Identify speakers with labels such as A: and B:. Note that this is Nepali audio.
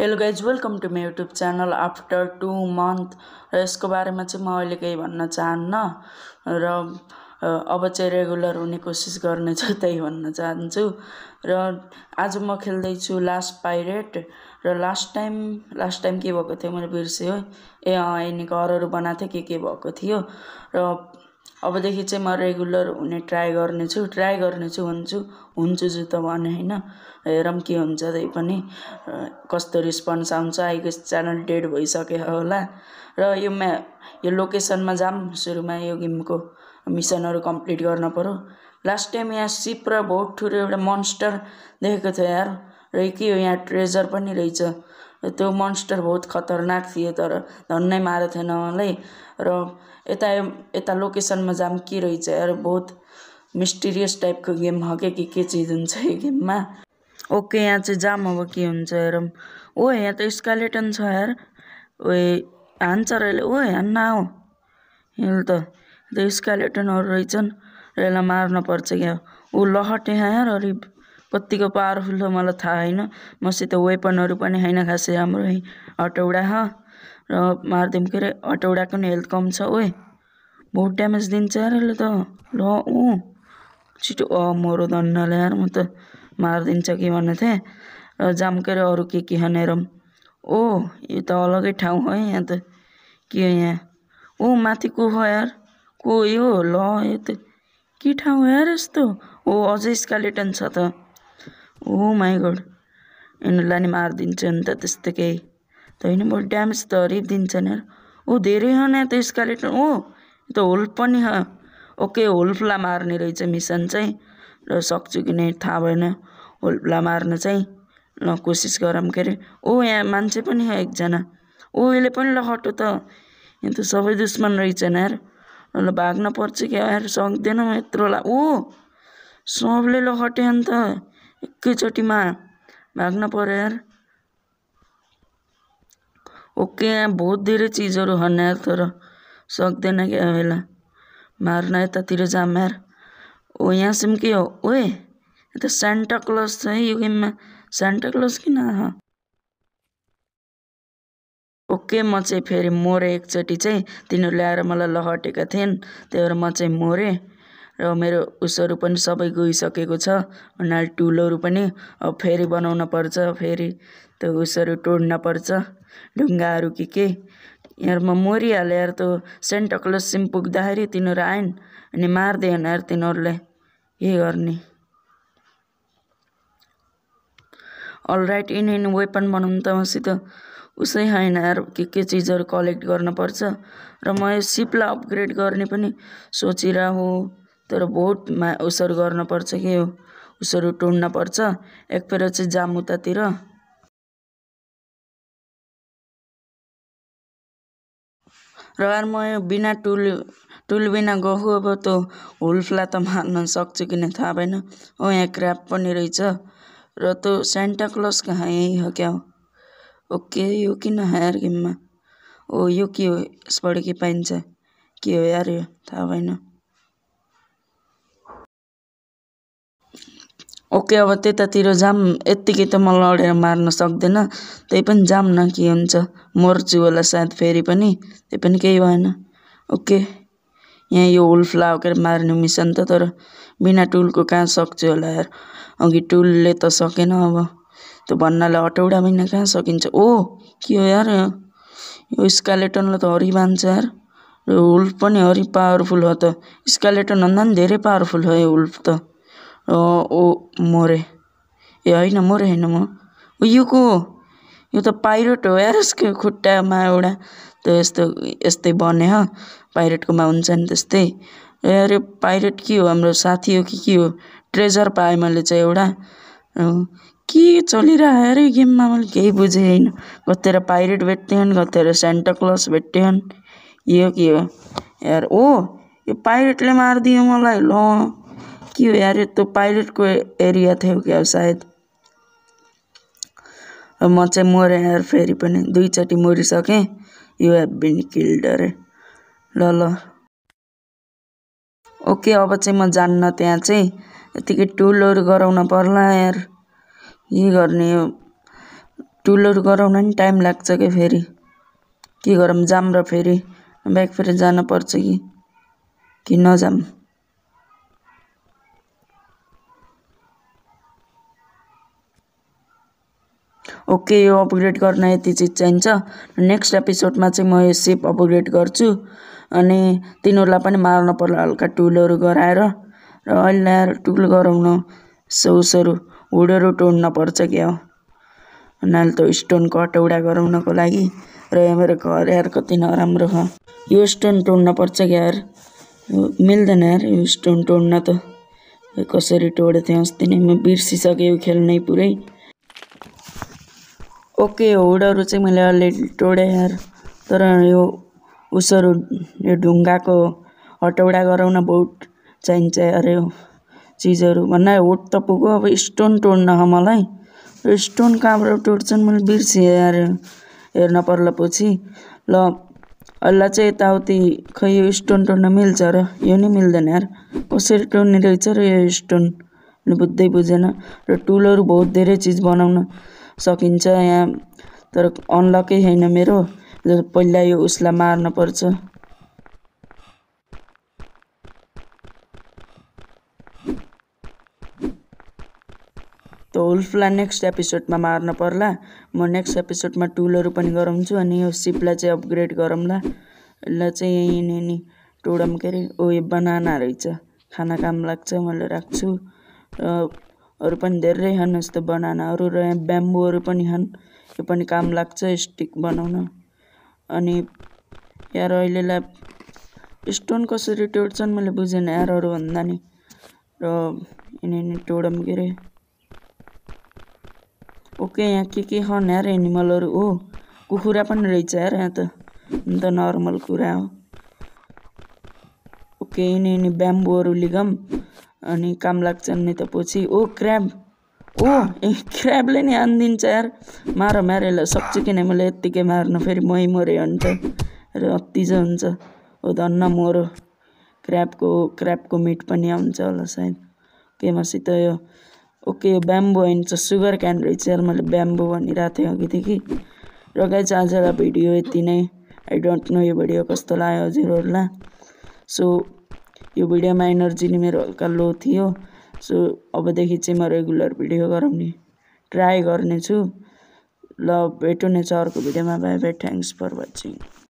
A: hello guys welcome to my YouTube channel after two month र यसको बारेमा चाहिँ म अहिले केही भन्न चाहन्न र अब चाहिँ रेगुलर हुने कोसिस गर्नेछु त्यही भन्न चाहन्छु र आज म खेल्दैछु लास्ट पाइरेट र लास्ट टाइम लास्ट टाइम के भएको थियो मैले बिर्सेँ ए अँ यिनीको घरहरू बनाएको थिएँ के के भएको थियो र अबदेखि चाहिँ म रेगुलर हुने ट्राई गर्नेछु ट्राई गर्नेछु हुन्छु हुन्छु जु त भने होइन हेरौँ के हुन्छ त्यही पनि कस्तो रिस्पोन्स आउँछ अहिले च्यानल डेड भइसक्यो होला र यो म्या यो लोकेसनमा जाऊँ सुरुमा यो गेमको मिसनहरू कम्प्लिट गर्न पऱ्यो लास्ट टाइम यहाँ सिप र भोट ठुलो एउटा मन्स्टर देखेको थियो यार र के हो यहाँ ट्रेजर पनि रहेछ र त्यो मन्स्टर बहुत खतरनाक थियो तर धन्नै मारेको थिएन मलाई र यता यता लोकेसनमा जाम के रहेछ यार बहुत मिस्टिरियस टाइपको गेम हो क्या के के चिज हुन्छ यो गेममा ओके यहाँ चाहिँ जाम अब के हुन्छ हेर ओ यहाँ त स्कालेटन छ यार ओए हान्छ र यसले ओ हान्न हो यसले त त्यो स्कालेटनहरू रहेछन् र यसलाई मार्नुपर्छ क्या ऊ लहटे यहाँ यार अरे कत्तिको पावरफुल हो मलाई थाहा होइन मसित वेपनहरू पनि होइन खासै हाम्रो है हटौडा ह र मारिदिउँ के अरे हटौडाको पनि हेल्थ कम छ ओए बहुत ड्यामेज दिन्छ यार ल त ल ऊ छिटो अ मरो धन्नले यार म त मारिदिन्छ कि भन्नु थिएँ र जाम के अरे अरू के के हेरौँ ओ यो त अलग्गै ठाउँ हो है यहाँ त के हो यहाँ ओ माथि को हो यार को यो ल यो त के ठाउँ यार यस्तो ओ अझै स्कालेटन छ त ओ oh माई गड यिनीहरूलाई नि मारिदिन्छ नि त केही त होइन बरु ड्यामेज त हरिदिन्छ oh, नि ओ धेरै हो न त स्कालेटन ओ oh, त होल्फ पनि हो ओके होल्फलाई मार्ने रहेछ मिसन चाहिँ र सक्छु कि नै थाहा भएन होल्फलाई मार्न चाहिँ ल कोसिस गरौँ के अरे ओ यहाँ मान्छे पनि हो एकजना ओ यसले पनि ल हटो त यहाँ त सबै दुश्मन रहेछ नि यार ल भाग्न पर्छ क्या यार सक्दैन यत्रोलाई यत्रो ओ सबले ल हट्यो त एकैचोटिमा भाग्न पऱ्यो यार ओके यहाँ बहुत धेरै चिजहरू हन्न यार तर सक्दैन क्या बेला मार्न यतातिर जाम यार ओ यहाँसम्म के हो ओए यता सेन्टा क्लज छ है यो गेममा सेन्टा क्लज किन ओके म चाहिँ फेरि मरेँ एकचोटि चाहिँ तिनीहरूले आएर मलाई लहटेका थिएन त्यही भएर म चाहिँ मरेँ र मेरो उसहरू पनि सबै गइसकेको छ उनीहरू टुलोहरू पनि अब फेरि बनाउन पर्छ फेरि त्यो उसहरू तोड्न पर्छ ढुङ्गाहरू के के यिनीहरूमा मरिहाल्यो यार त्यो सिम पुग्दाखेरि तिनीहरू आएन अनि मार्दैन यार तिनीहरूले के गर्ने अलराइट इन इन वेपन बनाउनु त मसित उसै होइन यार के के चिजहरू कलेक्ट गर्नुपर्छ र म यो सिपलाई अपग्रेड गर्ने पनि सोचिरहेको तर मा उसहरू गर्नुपर्छ के हो उसहरू पर्छ एकपेर चाहिँ जाम उतातिर र अरू म यो बिना टुल टुल बिना गएको अब त्यो हुलफ्ला त मार्न सक्छु किन थाहा भएन हो यहाँ क्राप पनि रहेछ र त्यो सेन्टा क्लस कहाँ यहीँ हो क्या हो ओके यो किन हायर गेममा ओ यो के हो यसबाट के पाइन्छ के हो यार यो थाहा भएन ओके अब त्यतातिर जाम यत्तिकै त म लडेर मार्न सक्दैन त्यही पनि जाम न के हुन्छ मर्छु होला सायद फेरि पनि त्यही पनि केही भएन ओके यहाँ यो हुल फ्लावर मार्ने मिसन त तर बिना टुलको कहाँ सक्छु होला यार अघि टुलले त सकेन अब त्यो भन्नाले हटौडा महिना कहाँ सकिन्छ ओ के हो यार यो स्कालेटनलाई त हरि बान्छ यार यो हुल्फ पनि हरि पावरफुल हो त स्कालेटनभन्दा पनि धेरै पावरफुल हो यो हुल्फ त ओ मरे ए होइन मरे होइन म ऊ यो को यो त पाइरेट हो यार यसको खुट्टामा एउटा त्यो यस्तो यस्तै बने हो पाइरेटकोमा हुन्छ नि त्यस्तै यार यो पाइरेट के हो हाम्रो साथी हो कि के हो ट्रेजर पाएँ मैले चाहिँ एउटा के चलिरहे अरे गेममा मैले केही बुझेँ होइन कतिवटा पाइरेट होइन कतिवटा सेन्टाक्लस भेट्थ्यो यो के हो यार ओ यो पाइरेटले मारिदियो मलाई ल क्यों यार त्यो पायलट पाइलटको एरिया थियो क्या सायद अब म चाहिँ मरेँ यार फेरि पनि दुईचोटि मरिसकेँ यु हेभ बिन किल्ड अरे ल ल ओके अब चाहिँ म जान्न त्यहाँ चाहिँ यतिकै टुलहरू गराउन पर्ला यार के गर्ने हो टुलहरू गराउन नि टाइम लाग्छ क्या फेरि के गरौँ जाम र फेरि ब्याग फेरि जानुपर्छ कि कि नजाम ओके यो अपग्रेड गर्न यति चिज चाहिन्छ नेक्स्ट एपिसोडमा चाहिँ म यो सेप अपग्रेड गर्छु अनि तिनीहरूलाई पनि मार्न पर्ला हल्का टुलहरू गराएर र अहिले टुल गराउन सोसहरू हुडहरू टोड्न पर्छ क्या हो उनीहरूले त स्टोनको कटौडा गराउनको लागि र यहाँ मेरो घर यार कति नराम्रो छ यो स्टोन पर्छ क्या यार मिल्दैन यार यो स्टोन टोड्न त कसरी टोडेको त्यहाँ अस्ति नै म बिर्सिसकेँ यो खेल्नै पुरै ओके होडहरू चाहिँ मैले अलि टोडेँ यार तर यो उसहरू यो ढुङ्गाको हटौडा गराउन बहुत चाहिन्छ अरे यो चिजहरू भन्दा होट त पुगो अब स्टोन टोड्न मलाई यो स्टोन कहाँबाट टोड्छन् मैले बिर्सेँ यार हेर्न पर्ला पछि ल अहिले चाहिँ यताउति खै यो स्टोन टोड्न मिल्छ र यो नै मिल्दैन यार कसरी टोड्ने रहेछ र यो स्टोन बुझ्दै बुझेन र टुलहरू बहुत धेरै चिज बनाउन सकिन्छ यहाँ तर अनलकै छैन मेरो पहिला यो उसलाई पर्छ त उल्फलाई नेक्स्ट एपिसोडमा मार्न पर्ला म नेक्स्ट एपिसोडमा टुलहरू पनि गराउँछु अनि यो सिपलाई चाहिँ अपग्रेड गरौँला यसलाई चाहिँ यहीँ नि टोडम के अरे ओ यो बनाना रहेछ खाना काम लाग्छ मैले राख्छु र अरू पनि धेरै छन् यस्तो बनानाहरू र यहाँ ब्याम्बोहरू पनि छन् यो पनि काम लाग्छ स्टिक बनाउन अनि यार अहिलेलाई स्टोन कसरी टोड्छन् मैले बुझेन एरहरू भन्दा नि र यिनी टोडम के अरे ओके यहाँ के के छन् यार एनिमलहरू हो कुखुरा पनि रहेछ यार यहाँ त अन्त नर्मल कुरा हो ओके यिनी यिनी ब्याम्बोहरू लिगम अनि काम लाग्छ नि त पछि ओ क्र्याब ओ ए क्र्याबले नि आनिदिन्छ यार मार मारे ल सक्छु किन मैले यत्तिकै मार्नु फेरि मै मऱ्यो अन्त र अति हुन्छ ओ धन्न मरो क्र्याबको क्र्याबको मिट पनि आउँछ होला सायद केमासित यो ओके यो ब्याम्बो होइन सुगर क्यान रहेछ यार मैले ब्याम्बो भनिरहेको थिएँ अघिदेखि र गाई चाहिँ आजलाई भिडियो यति नै आई डोन्ट नो यो भिडियो कस्तो लाग्यो हजुरहरूलाई सो यो भिडियोमा एनर्जी मेरो हल्का लो थियो सो अबदेखि चाहिँ म रेगुलर भिडियो गराउने ट्राई गर्नेछु ल छ अर्को भिडियोमा bye bye thanks for watching